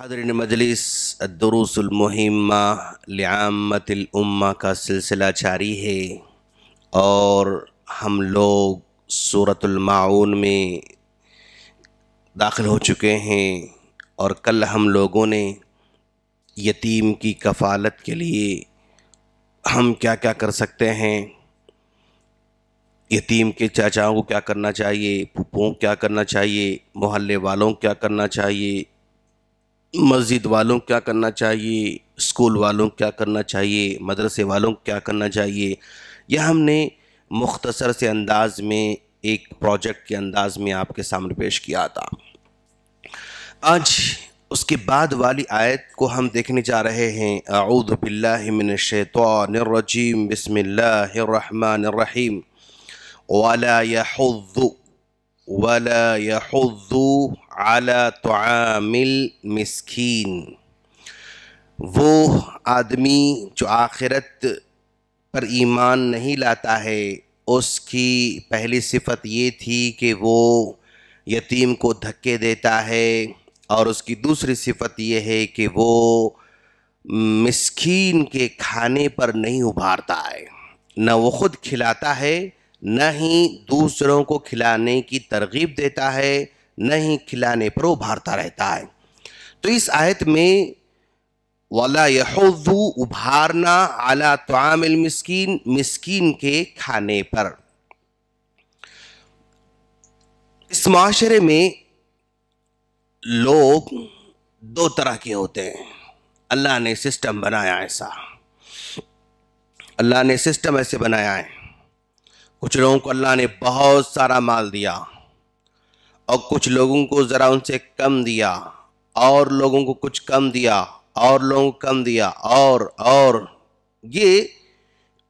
हजरन मजलिस दरुसलमहिमा उम्मा का सिलसिला जारी है और हम लोग सूरतमाउन में दाखिल हो चुके हैं और कल हम लोगों ने यतीम की कफ़ालत के लिए हम क्या क्या कर सकते हैं यतीम के चाचाओं को क्या करना चाहिए पुपों क्या करना चाहिए मोहल्ले वालों क्या करना चाहिए मस्जिद वालों क्या करना चाहिए स्कूल वालों क्या करना चाहिए मदरसे वालों क्या करना चाहिए यह हमने मुख्तसर से अंदाज में एक प्रोजेक्ट के अंदाज में आपके सामने पेश किया था आज उसके बाद वाली आयत को हम देखने जा रहे हैं शैतरजीम बसमिल्लर वाला ولا يحض अला तोमिल المسكين वो आदमी जो आखिरत पर ईमान नहीं लाता है उसकी पहली सिफत ये थी कि वो यतीम को धक्के देता है और उसकी दूसरी सिफत यह है कि वो मिस्कीन के खाने पर नहीं उभारता है न वो ख़ुद खिलाता है न ही दूसरों को खिलाने की तरगीब देता है न ही खिलाने पर उभारता रहता है तो इस आयत में वाला यह उभारना आला तोमिल मिस्कीन मिस्कीन के खाने पर इस माशरे में लोग दो तरह के होते हैं अल्लाह ने सिस्टम बनाया ऐसा अल्लाह ने सिस्टम ऐसे बनाया है कुछ लोगों को अल्लाह ने बहुत सारा माल दिया और कुछ लोगों को ज़रा उनसे कम दिया और लोगों को कुछ कम दिया और लोगों को कम दिया और और ये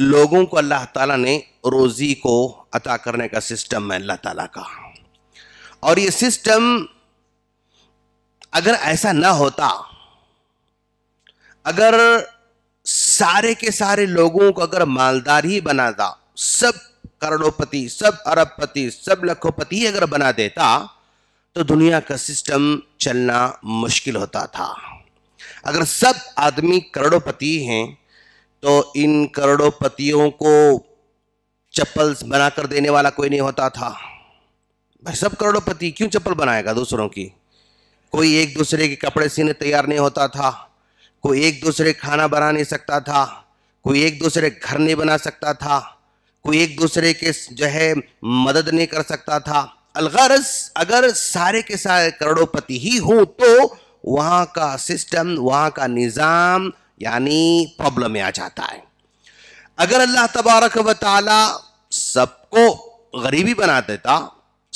लोगों को अल्लाह ताला ने रोज़ी को अता करने का सिस्टम है अल्लाह ताला का और ये सिस्टम अगर ऐसा ना होता अगर सारे के सारे लोगों को अगर मालदार ही बनाता सब करोड़ोपति सब अरबपति सब लखोपति अगर बना देता तो दुनिया का सिस्टम चलना मुश्किल होता था अगर सब आदमी करोड़पति हैं तो इन करोड़ोपतियों को चप्पल बनाकर देने वाला कोई नहीं होता था भाई सब करोड़पति क्यों चप्पल बनाएगा दूसरों की कोई एक दूसरे के कपड़े सीने तैयार नहीं होता था कोई एक दूसरे खाना बना नहीं सकता था कोई एक दूसरे घर नहीं बना सकता था कोई एक दूसरे के जो है मदद नहीं कर सकता था अलगरस अगर सारे के सारे करोड़ोंपति ही हो तो वहां का सिस्टम वहां का निज़ाम यानी प्रॉब्लम में आ जाता है अगर अल्लाह तबारक वाल सबको गरीबी बना देता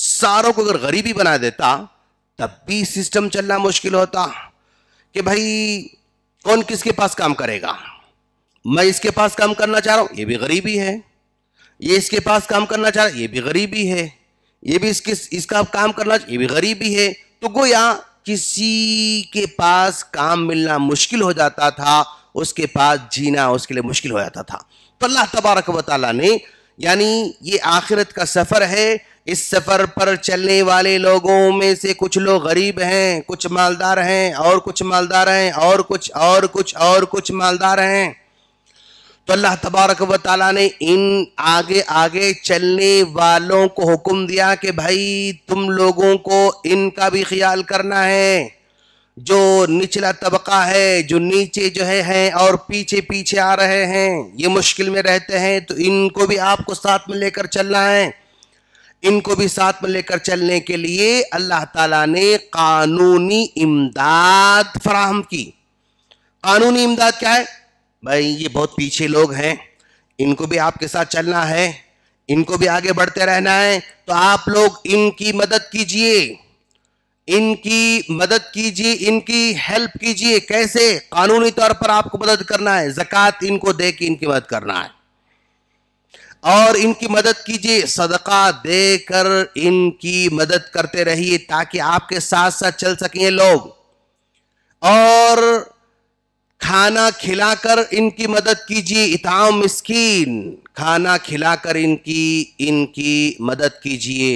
सारों को अगर गरीबी बना देता तब भी सिस्टम चलना मुश्किल होता कि भाई कौन किसके पास काम करेगा मैं इसके पास काम करना चाह रहा हूं ये भी गरीबी है ये इसके पास काम करना चाह रहा है ये भी गरीबी है ये भी इसके इसका काम करना ये भी गरीबी है तो गोया किसी के पास काम मिलना मुश्किल हो जाता था उसके पास जीना उसके लिए मुश्किल हो जाता था तो अल्लाह तबारक वाली ने यानी ये आखिरत का सफ़र है इस सफ़र पर चलने वाले लोगों में से कुछ लोग गरीब हैं कुछ मालदार हैं और कुछ मालदार हैं और कुछ और कुछ और कुछ मालदार हैं तो अल्लाह तबारक व ने इन आगे आगे चलने वालों को हुक्म दिया कि भाई तुम लोगों को इनका भी ख्याल करना है जो निचला तबका है जो नीचे जो है हैं और पीछे पीछे आ रहे हैं ये मुश्किल में रहते हैं तो इनको भी आपको साथ में लेकर चलना है इनको भी साथ में लेकर चलने के लिए अल्लाह ताला ने कानूनी इमदाद फराहम की कानूनी इमदाद क्या है भाई ये बहुत पीछे लोग हैं इनको भी आपके साथ चलना है इनको भी आगे बढ़ते रहना है तो आप लोग इनकी मदद कीजिए इनकी मदद कीजिए इनकी हेल्प कीजिए कैसे कानूनी तौर पर आपको मदद करना है जक़ात इनको दे के इनकी मदद करना है और इनकी मदद कीजिए सदका देकर इनकी मदद करते रहिए ताकि आपके साथ साथ चल सकें लोग और खाना खिलाकर इनकी मदद कीजिए इताम मिस्कीन खाना खिलाकर इनकी इनकी मदद कीजिए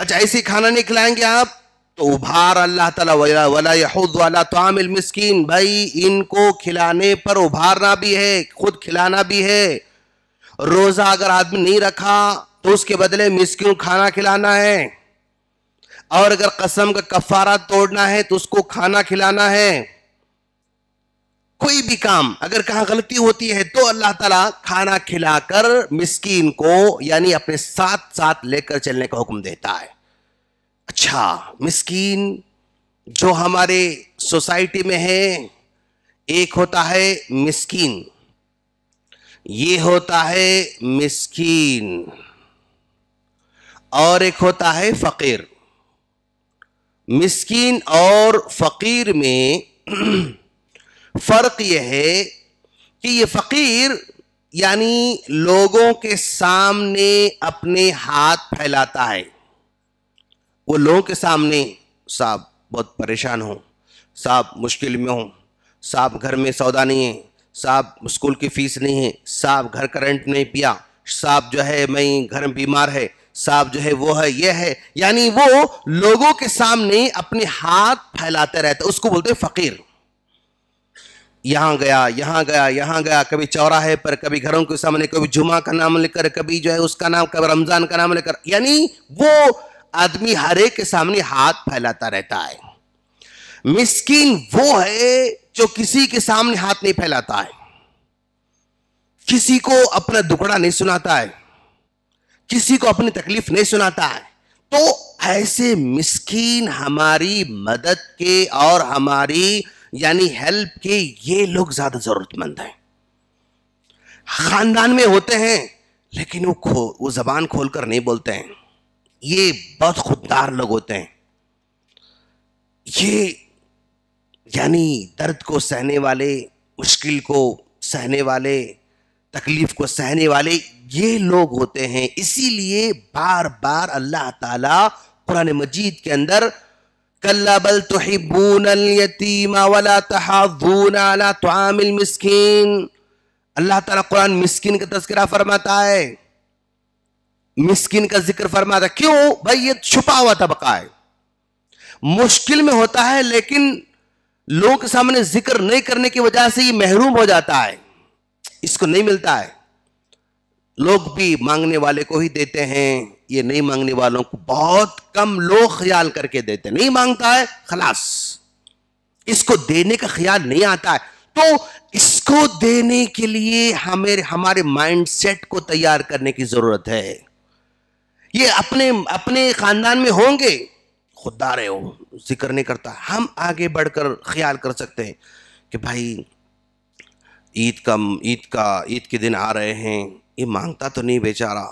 अच्छा ऐसे खाना नहीं खिलाएंगे आप तो उभार अल्लाह तला वला यहूद वाला तो आमिल मिस्कीन भाई इनको खिलाने पर उभारना भी है खुद खिलाना भी है रोज़ा अगर आदमी नहीं रखा तो उसके बदले मिसकिन खाना खिलाना है और अगर कसम का कफारा तोड़ना है तो उसको खाना खिलाना है कोई भी काम अगर कहा गलती होती है तो अल्लाह ताला खाना खिलाकर मिस्कीन को यानी अपने साथ साथ लेकर चलने का हुक्म देता है अच्छा मिस्कीन जो हमारे सोसाइटी में है एक होता है मिस्कीन ये होता है मिस्कीन और एक होता है फकीर मिस्कीन और फकीर में फर्क यह है कि ये फकीर यानी लोगों के सामने अपने हाथ फैलाता है वो लोगों के सामने साहब बहुत परेशान हो साहब मुश्किल में हो साहब घर में सौदा नहीं है साहब स्कूल की फीस नहीं है साहब घर करंट नहीं पिया साहब जो है मैं घर में बीमार है साहब जो है वो है ये है यानी वो लोगों के सामने अपने हाथ फैलाते रहते उसको बोलते हैं फकीर यहाँ गया यहाँ गया यहाँ गया कभी चौराहे पर कभी घरों के सामने कभी जुमा का नाम लेकर कभी जो है उसका नाम कभी रमज़ान का नाम लेकर यानी वो आदमी हरे के सामने हाथ फैलाता रहता है मिस्किन वो है जो किसी के सामने हाथ नहीं फैलाता है किसी को अपना दुखड़ा नहीं सुनाता है किसी को अपनी तकलीफ नहीं सुनाता है तो ऐसे मिस्कीन हमारी मदद के और हमारी यानी हेल्प के ये लोग ज्यादा जरूरतमंद हैं खानदान में होते हैं लेकिन वो खो वो जबान खोल कर नहीं बोलते हैं ये बहुत खुददार लोग होते हैं ये यानी दर्द को सहने वाले मुश्किल को सहने वाले तकलीफ को सहने वाले ये लोग होते हैं इसीलिए बार बार अल्लाह ताला कुरान मजीद के अंदर كلا بل تحبون اليتيم ولا تحاضون على طعام المسكين अल्लाह ताला कुरान मिस्किन का तस्करा फरमाता है मिस्किन का जिक्र फरमाता है क्यों भाई ये छुपा हुआ तबका है मुश्किल में होता है लेकिन लोगों के सामने जिक्र नहीं करने की वजह से ये महरूम हो जाता है इसको नहीं मिलता है लोग भी मांगने वाले को ही देते हैं ये नहीं मांगने वालों को बहुत कम लोग ख्याल करके देते नहीं मांगता है खलास इसको देने का ख्याल नहीं आता है तो इसको देने के लिए हमें हमारे माइंडसेट को तैयार करने की जरूरत है ये अपने अपने खानदान में होंगे खुदा रहे हो जिक्र नहीं करता हम आगे बढ़कर ख्याल कर सकते हैं कि भाई ईद का ईद का ईद के दिन आ रहे हैं ये मांगता तो नहीं बेचारा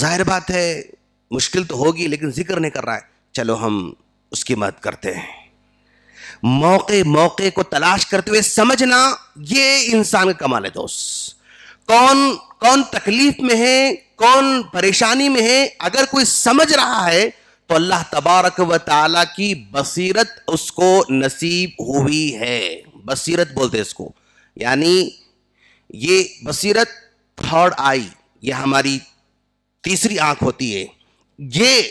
जाहिर बात है मुश्किल तो होगी लेकिन जिक्र नहीं कर रहा है चलो हम उसकी मदद करते हैं मौके मौके को तलाश करते हुए समझना ये इंसान का कमाल है दोस्त कौन कौन तकलीफ में है कौन परेशानी में है अगर कोई समझ रहा है तो अल्लाह तबारक व ताला की बसीरत उसको नसीब हुई है बसीरत बोलते इसको यानी ये बसीरत थर्ड आई ये हमारी तीसरी आंख होती है ये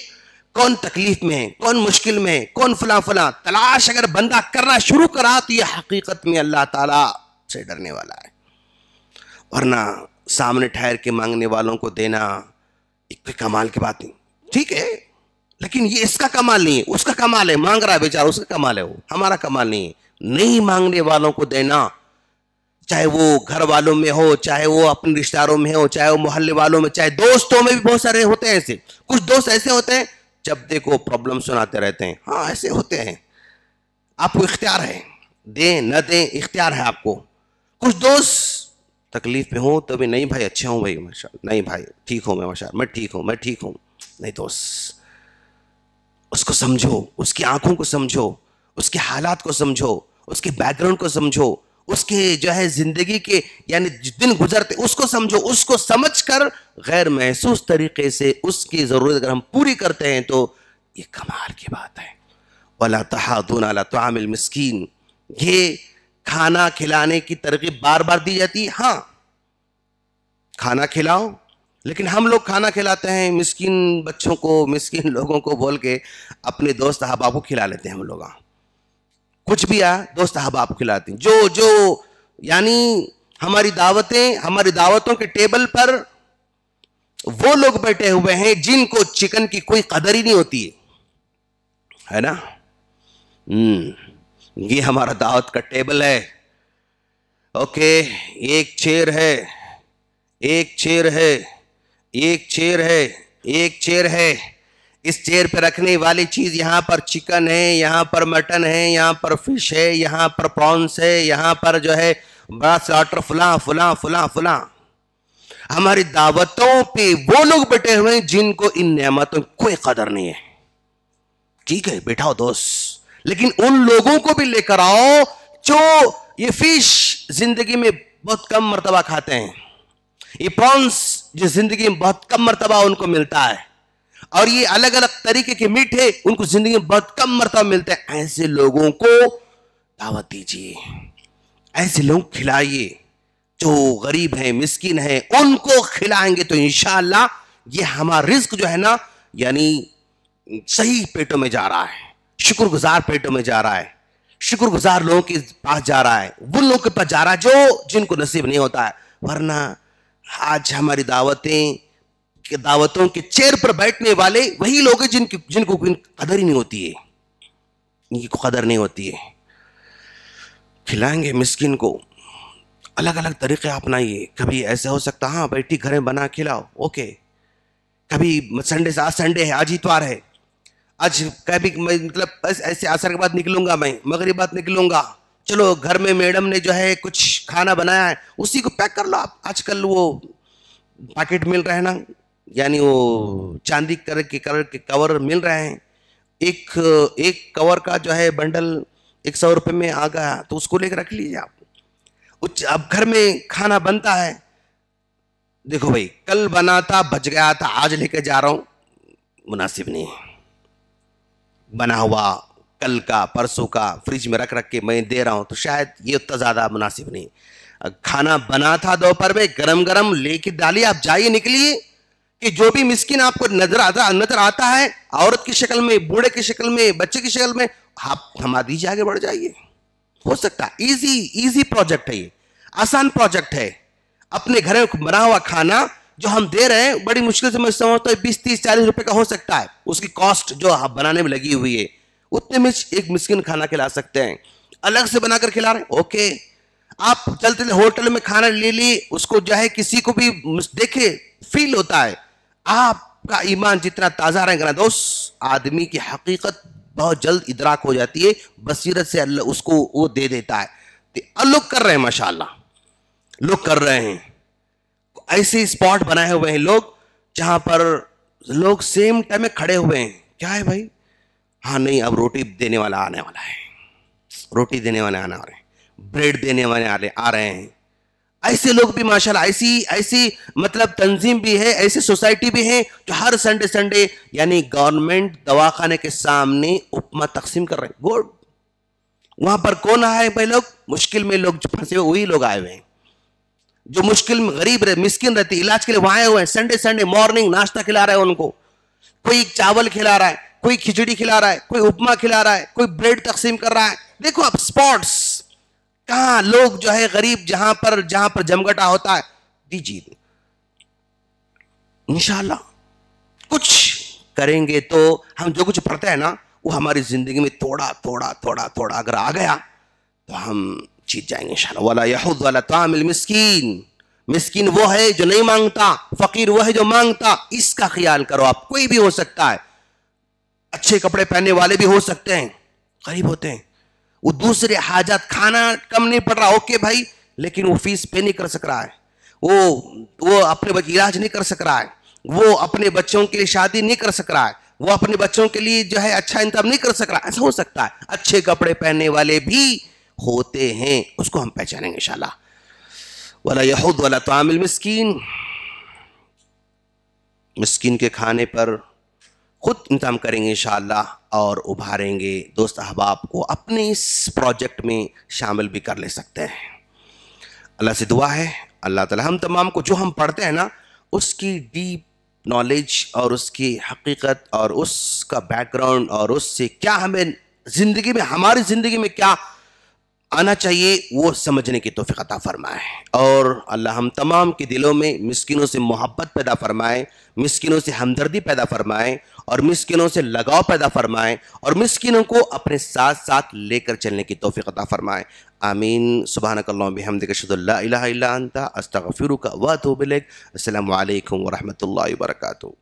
कौन तकलीफ में है कौन मुश्किल में है कौन फला फला तलाश अगर बंदा करना शुरू करा तो ये हकीकत में अल्लाह ताला से डरने वाला है वरना सामने ठहर के मांगने वालों को देना एक कमाल की बात नहीं ठीक है लेकिन ये इसका कमाल नहीं है उसका कमाल है मांग रहा है बेचारा उसका कमाल है वो हमारा कमाल नहीं है नहीं मांगने वालों को देना चाहे वो घर वालों में हो चाहे वो अपने रिश्तेदारों में हो चाहे वो मोहल्ले वालों में चाहे दोस्तों में भी बहुत सारे होते हैं ऐसे कुछ दोस्त ऐसे होते हैं जब देखो प्रॉब्लम सुनाते रहते हैं हाँ ऐसे होते हैं आपको इख्तियार है दें न दें इख्तियार है आपको कुछ दोस्त तकलीफ में हो तो भी नहीं भाई अच्छे हूँ भाई माशा नहीं भाई ठीक हूँ मैं माशा मैं ठीक हूँ मैं ठीक हूँ नहीं दोस्त उसको समझो उसकी आंखों को समझो उसके हालात को समझो उसके बैकग्राउंड को समझो उसके जो है जिंदगी के यानी दिन गुजरते उसको समझो उसको समझकर गैर महसूस तरीके से उसकी ज़रूरत अगर हम पूरी करते हैं तो ये कमाल की बात है वाला तहादून अला तामिल मस्किन ये खाना खिलाने की तरकीब बार बार दी जाती है हाँ खाना खिलाओ लेकिन हम लोग खाना खिलाते हैं मिस्किन बच्चों को मिस्किन लोगों को बोल के अपने दोस्त अहबाब को खिला लेते हैं हम लोग हाँ। कुछ भी आ दोस्त आप खिलाते हैं जो जो यानी हमारी दावतें हमारी दावतों के टेबल पर वो लोग बैठे हुए हैं जिनको चिकन की कोई कदर ही नहीं होती है है ना हम्म, ये हमारा दावत का टेबल है ओके एक चेयर है एक चेयर है एक चेयर है एक चेयर है इस चेयर पे रखने वाली चीज़ यहाँ पर चिकन है यहाँ पर मटन है यहाँ पर फिश है यहाँ पर प्रॉन्स है यहाँ पर जो है बड़ा स्लाटर फुला फुला फुला फुला हमारी दावतों पे वो लोग बैठे हुए हैं जिनको इन नियमतों की कोई कदर नहीं है ठीक है बैठाओ दोस्त लेकिन उन लोगों को भी लेकर आओ जो ये फिश जिंदगी में बहुत कम मरतबा खाते हैं ये प्रॉन्स जो जिंदगी में बहुत कम मरतबा उनको मिलता है और ये अलग अलग तरीके के मीठे उनको जिंदगी में बहुत कम मरतब मिलते हैं ऐसे लोगों को दावत दीजिए ऐसे लोग खिलाइए जो गरीब हैं मिस्किन हैं उनको खिलाएंगे तो इनशाला ये हमारा रिस्क जो है ना यानी सही पेटों में जा रहा है शुक्रगुजार पेटों में जा रहा है शुक्रगुजार लोगों के पास जा रहा है उन लोगों के पास जा रहा है जो जिनको नसीब नहीं होता है वरना आज हमारी दावतें के दावतों के चेयर पर बैठने वाले वही लोग हैं जिनकी जिनको कदर ही नहीं होती है इनकी कदर नहीं होती है खिलाएंगे मिस्किन को अलग अलग तरीक़े अपनाइए कभी ऐसे हो सकता हाँ बैठी में बना खिलाओ ओके कभी संडे से आज संडे है आज इतवार है आज कभी मतलब बस ऐसे आसर के बाद निकलूंगा मैं मगरी बात निकलूंगा चलो घर में मैडम ने जो है कुछ खाना बनाया है उसी को पैक कर लो आप आजकल वो पैकेट मिल रहे हैं ना यानी वो चांदी कलर के कलर के कवर मिल रहे हैं एक एक कवर का जो है बंडल एक सौ रुपये में आ गया तो उसको लेकर रख लीजिए आप उच्च अब घर में खाना बनता है देखो भाई कल बना था बच गया था आज लेके जा रहा हूँ मुनासिब नहीं है बना हुआ कल का परसों का फ्रिज में रख रख के मैं दे रहा हूँ तो शायद ये उतना ज़्यादा मुनासिब नहीं खाना बना था दोपहर में गरम गरम लेके डालिए आप जाइए निकलिए कि जो भी मिस्किन आपको नजर आता नजर आता है औरत की शक्ल में बूढ़े की शक्ल में बच्चे की शक्ल में आप थमा दीजिए आगे बढ़ जाइए हो सकता है इजी इजी प्रोजेक्ट है ये आसान प्रोजेक्ट है अपने घर में बना हुआ खाना जो हम दे रहे हैं बड़ी मुश्किल से मैं समझता हूँ तो बीस तीस चालीस रुपए का हो सकता है उसकी कॉस्ट जो आप बनाने में लगी हुई है उतने में एक मिस्किन खाना खिला सकते हैं अलग से बनाकर खिला रहे हैं ओके आप चलते होटल में खाना ले लिए उसको जो है किसी को भी देखे फील होता है आपका ईमान जितना ताज़ा रहेगा ना दोस्त आदमी की हकीकत बहुत जल्द इदराक हो जाती है बसीरत से अल्लाह उसको वो दे देता है तो लोग कर रहे हैं माशाल्लाह लोग कर रहे हैं ऐसे स्पॉट बनाए हुए हैं लोग जहां पर लोग सेम टाइम में खड़े हुए हैं क्या है भाई हाँ नहीं अब रोटी देने वाला आने वाला है रोटी देने वाले आने वाले हैं ब्रेड देने वाले आ रहे हैं ऐसे लोग भी माशाल्लाह ऐसी ऐसी मतलब तंजीम भी है ऐसी सोसाइटी भी है जो हर संडे संडे यानी गवर्नमेंट दवाखाने के सामने उपमा तकसीम कर रहे हैं गुड वहां पर कौन आए भाई लोग मुश्किल में लोग फंसे हुए वही लोग आए हुए हैं जो मुश्किल में गरीब रहे मिस्किन रहती इलाज के लिए वहां आए हुए हैं संडे संडे मॉर्निंग नाश्ता खिला रहे हैं उनको कोई चावल खिला रहा है कोई खिचड़ी खिला रहा है कोई उपमा खिला रहा है कोई ब्रेड तकसीम कर रहा है देखो आप स्पॉट्स कहा लोग जो है गरीब जहां पर जहां पर जमघटा होता है दीजिए इंशाला कुछ करेंगे तो हम जो कुछ पढ़ते हैं ना वो हमारी जिंदगी में थोड़ा थोड़ा थोड़ा थोड़ा अगर आ गया तो हम जीत जाएंगे इंशाल्लाह वाला यहूद वाला तामिल मिस्कीन मिस्किन वो है जो नहीं मांगता फकीर वो है जो मांगता इसका ख्याल करो आप कोई भी हो सकता है अच्छे कपड़े पहनने वाले भी हो सकते हैं गरीब होते हैं वो दूसरे हाजत खाना कम नहीं पड़ रहा ओके भाई लेकिन वो फीस पे नहीं कर सक रहा है वो वो अपने इलाज नहीं कर सक रहा है वो अपने बच्चों के लिए शादी नहीं कर सक रहा है वो अपने बच्चों के लिए जो है अच्छा इंतजाम नहीं कर सक रहा ऐसा हो सकता है अच्छे कपड़े पहनने वाले भी होते हैं उसको हम पहचानेंगे इंशाल्लाह वाला यहूद वाला तो आमिल मिस्कीन मिस्किन के खाने पर ख़ुद इंतजाम करेंगे इन और उभारेंगे दोस्त अहबाब को अपने इस प्रोजेक्ट में शामिल भी कर ले सकते हैं अल्लाह से दुआ है अल्लाह ताला हम तमाम को जो हम पढ़ते हैं ना उसकी डीप नॉलेज और उसकी हकीकत और उसका बैकग्राउंड और उससे क्या हमें ज़िंदगी में हमारी ज़िंदगी में क्या आना चाहिए वो समझने की तोफ़ी अता फ़रमाए और अल्लाह हम तमाम के दिलों में मिसकिनों से मोहब्बत पैदा फ़रमाए मिसकिनों से हमदर्दी पैदा फ़रमाए और मिसकिनों से लगाव पैदा फ़रमाए और मिसकिनों को अपने साथ साथ लेकर चलने की तोफ़ी अता फ़रमाए आमीन सुबहान कल्लाशदल्ला अस्तफ़िर का वतबिलक अल्लाम वरहमल वर्का